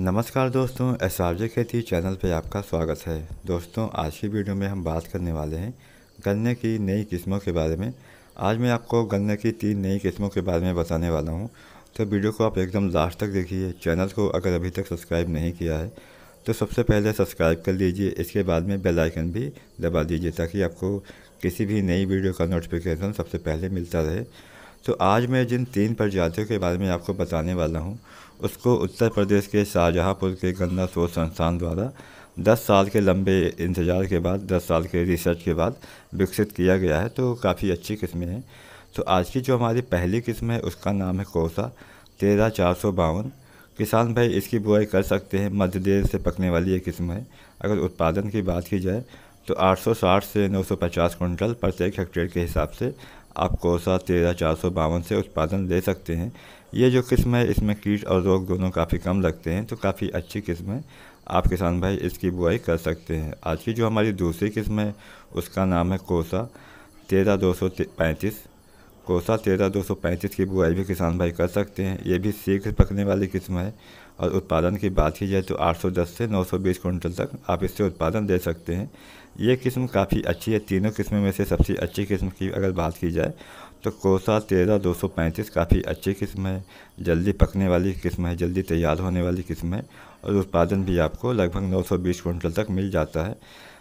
नमस्कार दोस्तों S R J खेती चैनल पर आपका स्वागत है दोस्तों आज की वीडियो में हम बात करने वाले हैं गन्ने की नई किस्मों के बारे में आज मैं आपको गन्ने की तीन नई किस्मों के बारे में बताने वाला हूं तो वीडियो को आप एकदम लास्ट तक देखिए चैनल को अगर अभी तक सब्सक्राइब नहीं किया है तो सबसे पहले सब्सक्राइब कर लीजिए इसके बाद में बेल आइकन भी दबा दीजिए ताकि आपको किसी भी नई वीडियो का नोटिफिकेशन सबसे पहले मिलता रहे तो आज मैं जिन तीन प्रजातियों के बारे में आपको बताने वाला हूँ उसको उत्तर प्रदेश के शाहजहाँपुर के गंगा शोध संस्थान द्वारा 10 साल के लंबे इंतज़ार के बाद 10 साल के रिसर्च के बाद विकसित किया गया है तो काफ़ी अच्छी किस्में हैं तो आज की जो हमारी पहली किस्म है उसका नाम है कोसा तेरह चार सौ बावन किसान भाई इसकी बुआई कर सकते हैं मध्य देर से पकने वाली ये किस्म है अगर उत्पादन की बात की जाए तो 860 से 950 क्विंटल प्रत्येक हेक्टेयर के हिसाब से आप कोसा तेरह चार सौ बावन से उत्पादन ले सकते हैं ये जो किस्म है इसमें कीट और रोग दोनों काफ़ी कम लगते हैं तो काफ़ी अच्छी किस्म है आप किसान भाई इसकी बुआई कर सकते हैं आज की जो हमारी दूसरी किस्म है उसका नाम है कोसा तेरह दो सौ पैंतीस कोसा तेरह दो सौ पैंतीस की बुआई भी किसान भाई कर सकते हैं ये भी शीघ्र पकने वाली किस्म है और उत्पादन की बात की जाए तो 810 से 920 कुंटल तक आप इससे उत्पादन दे सकते हैं ये किस्म काफ़ी अच्छी है तीनों किस्में में से सबसे अच्छी किस्म की अगर बात की जाए तो कोसा तेरह दो सौ पैंतीस काफ़ी अच्छी किस्म है जल्दी पकने वाली किस्म है जल्दी तैयार होने वाली किस्म है और उत्पादन भी आपको लगभग 920 कुंटल तक मिल जाता है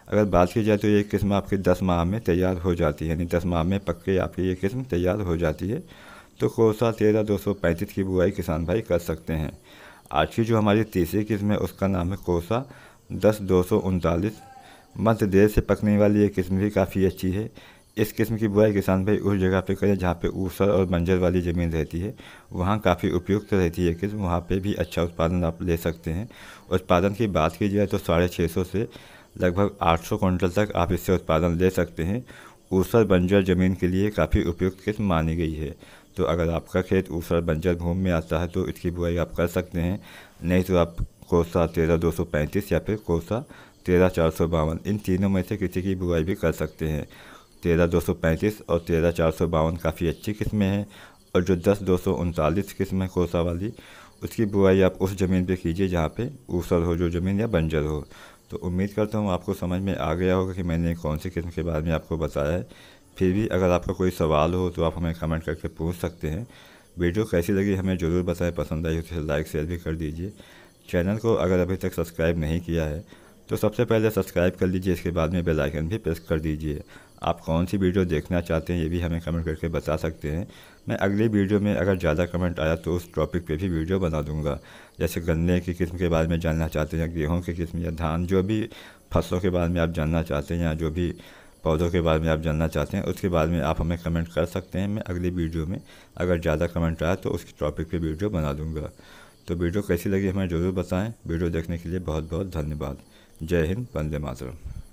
अगर बात की जाए तो ये किस्म आपकी दस माह में तैयार हो जाती है यानी दस माह में पक के आपकी ये किस्म तैयार हो जाती है तो कोसा तेरह दो सौ पैंतीस की बुआई किसान भाई कर सकते हैं आज की जो हमारी तीसरी किस्म है उसका नाम है कोसा दस दो सौ उनतालीस मध्य देश से पकने वाली ये किस्म भी काफ़ी अच्छी है इस किस्म की बुआई किसान भाई उस जगह पे करें जहाँ पे ऊसर और बंजर वाली ज़मीन रहती है वहाँ काफ़ी उपयुक्त रहती है किस्म वहाँ पे भी अच्छा उत्पादन आप ले सकते हैं उत्पादन की बात की जाए तो साढ़े छः सौ से लगभग आठ सौ कुंटल तक आप इससे उत्पादन ले सकते हैं ऊसर बंजर ज़मीन के लिए काफ़ी उपयुक्त किस्म मानी गई है तो अगर आपका खेत ऊसर बंजर भूमि में आता है तो इसकी बुआई आप कर सकते हैं नहीं तो आप कोसा तेरह दो सौ पैंतीस या फिर कोसा तेरह चार सौ बावन इन तीनों में से किसी की बुआई भी कर सकते हैं तेरह दो सौ पैंतीस और तेरह चार सौ बावन काफ़ी अच्छी किस्में हैं और जो दस दो सौ उनतालीस किस्म है कोसा वाली उसकी बुआई आप उस ज़मीन पर कीजिए जहाँ पर ऊसर हो जो ज़मीन या बंजर हो तो उम्मीद करता हूँ आपको समझ में आ गया होगा कि मैंने कौन सी किस्म के बारे में आपको बताया है फिर भी अगर आपका कोई सवाल हो तो आप हमें कमेंट करके पूछ सकते हैं वीडियो कैसी लगी हमें ज़रूर बताएं पसंद आई उसे लाइक शेयर भी कर दीजिए चैनल को अगर अभी तक सब्सक्राइब नहीं किया है तो सबसे पहले सब्सक्राइब कर लीजिए इसके बाद में बेल आइकन भी प्रेस कर दीजिए आप कौन सी वीडियो देखना चाहते हैं ये भी हमें कमेंट करके बता सकते हैं मैं अगली वीडियो में अगर ज़्यादा कमेंट आया तो उस टॉपिक पे भी वीडियो बना दूंगा जैसे गन्ने की किस्म के बारे में जानना चाहते हैं गेहूँ की किस्म या धान जो भी फसलों के बारे में आप जानना चाहते हैं या जो भी पौधों के बारे में आप जानना चाहते हैं उसके बारे में आप हमें कमेंट कर सकते हैं मैं अगली वीडियो में अगर ज़्यादा कमेंट आया तो उसके टॉपिक पे वीडियो बना दूँगा तो वीडियो कैसी लगी हमें ज़रूर बताएं वीडियो देखने के लिए बहुत बहुत धन्यवाद जय हिंद वंदे मातरम